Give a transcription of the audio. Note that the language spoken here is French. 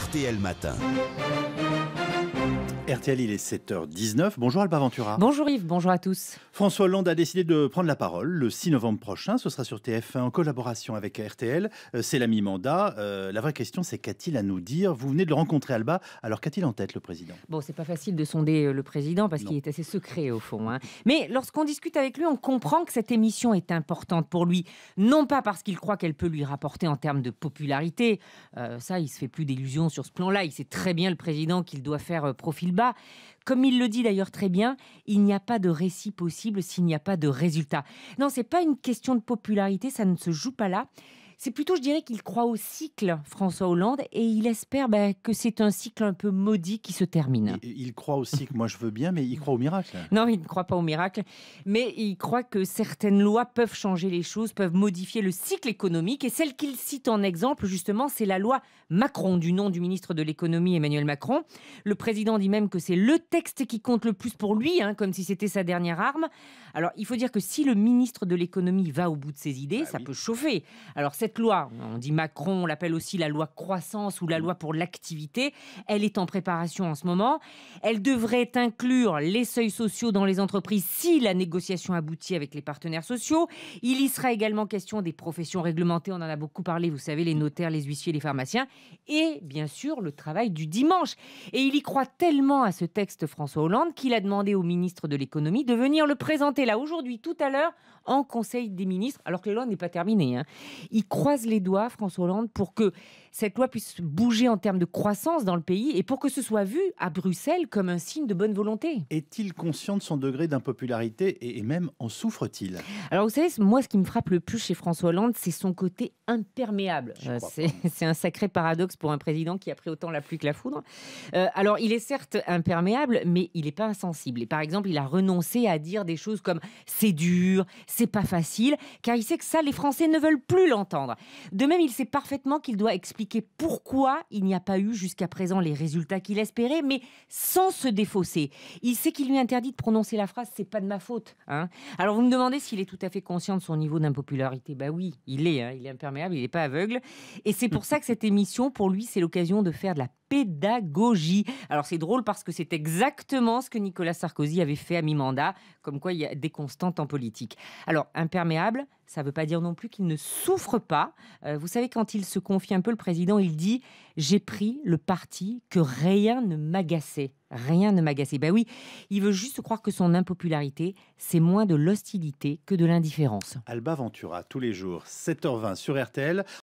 RTL Matin. RTL, il est 7h19. Bonjour Alba Ventura. Bonjour Yves, bonjour à tous. François Hollande a décidé de prendre la parole le 6 novembre prochain. Ce sera sur TF1 en collaboration avec RTL. Euh, c'est la mi-mandat. Euh, la vraie question, c'est qu'a-t-il à nous dire Vous venez de le rencontrer, Alba. Alors qu'a-t-il en tête, le président Bon, c'est pas facile de sonder euh, le président parce qu'il est assez secret au fond. Hein. Mais lorsqu'on discute avec lui, on comprend que cette émission est importante pour lui. Non pas parce qu'il croit qu'elle peut lui rapporter en termes de popularité. ça, il se fait plus d'illusions sur ce plan-là. Il sait très bien le président qu'il doit faire profil bas comme il le dit d'ailleurs très bien, il n'y a pas de récit possible s'il n'y a pas de résultat. Non, c'est pas une question de popularité, ça ne se joue pas là. C'est plutôt, je dirais, qu'il croit au cycle, François Hollande, et il espère bah, que c'est un cycle un peu maudit qui se termine. Il, croit aussi que, moi je veux bien, mais il croit au miracle. Non, il ne croit pas au miracle, mais il croit que certaines lois peuvent changer les choses, peuvent modifier le cycle économique. Et celle qu'il cite en exemple, justement, c'est la loi Macron, du nom du ministre de l'économie Emmanuel Macron. Le président dit même que c'est le texte qui compte le plus pour lui, hein, comme si c'était sa dernière arme. Alors, il faut dire que si le ministre de l'économie va au bout de ses idées, bah ça peut chauffer. Alors, cette cette loi, on dit Macron, on l'appelle aussi la loi croissance ou la loi pour l'activité, elle est en préparation en ce moment. Elle devrait inclure les seuils sociaux dans les entreprises si la négociation aboutit avec les partenaires sociaux. Il y sera également question des professions réglementées, on en a beaucoup parlé, vous savez, les notaires, les huissiers, les pharmaciens, et bien sûr le travail du dimanche. Et il y croit tellement à ce texte François Hollande qu'il a demandé au ministre de l'économie de venir le présenter là aujourd'hui, tout à l'heure, en Conseil des ministres, alors que la loi n'est pas terminée. Hein. Il croit croise les doigts, François Hollande, pour que cette loi puisse bouger en termes de croissance dans le pays et pour que ce soit vu à Bruxelles comme un signe de bonne volonté. Est-il conscient de son degré d'impopularité et même en souffre-t-il Alors vous savez, moi ce qui me frappe le plus chez François Hollande, c'est son côté imperméable. Euh, c'est un sacré paradoxe pour un président qui a pris autant la pluie que la foudre. Euh, alors il est certes imperméable, mais il n'est pas insensible. Et par exemple, il a renoncé à dire des choses comme c'est dur, c'est pas facile, car il sait que ça, les Français ne veulent plus l'entendre. De même, il sait parfaitement qu'il doit expliquer pourquoi il n'y a pas eu jusqu'à présent les résultats qu'il espérait, mais sans se défausser. Il sait qu'il lui interdit de prononcer la phrase c'est pas de ma faute. Hein. Alors vous me demandez s'il est tout à fait conscient de son niveau d'impopularité. Bah oui, il est, hein, il est imperméable, il n'est pas aveugle. Et c'est pour ça que cette émission, pour lui, c'est l'occasion de faire de la pédagogie. Alors c'est drôle parce que c'est exactement ce que Nicolas Sarkozy avait fait à mi-mandat, comme quoi il y a des constantes en politique. Alors imperméable, ça ne veut pas dire non plus qu'il ne souffre pas. Euh, vous savez, quand il se confie un peu, le président, il dit J'ai pris le parti que rien ne m'agaçait. Rien ne m'agaçait. Ben oui, il veut juste croire que son impopularité, c'est moins de l'hostilité que de l'indifférence. Alba Ventura, tous les jours, 7h20 sur RTL.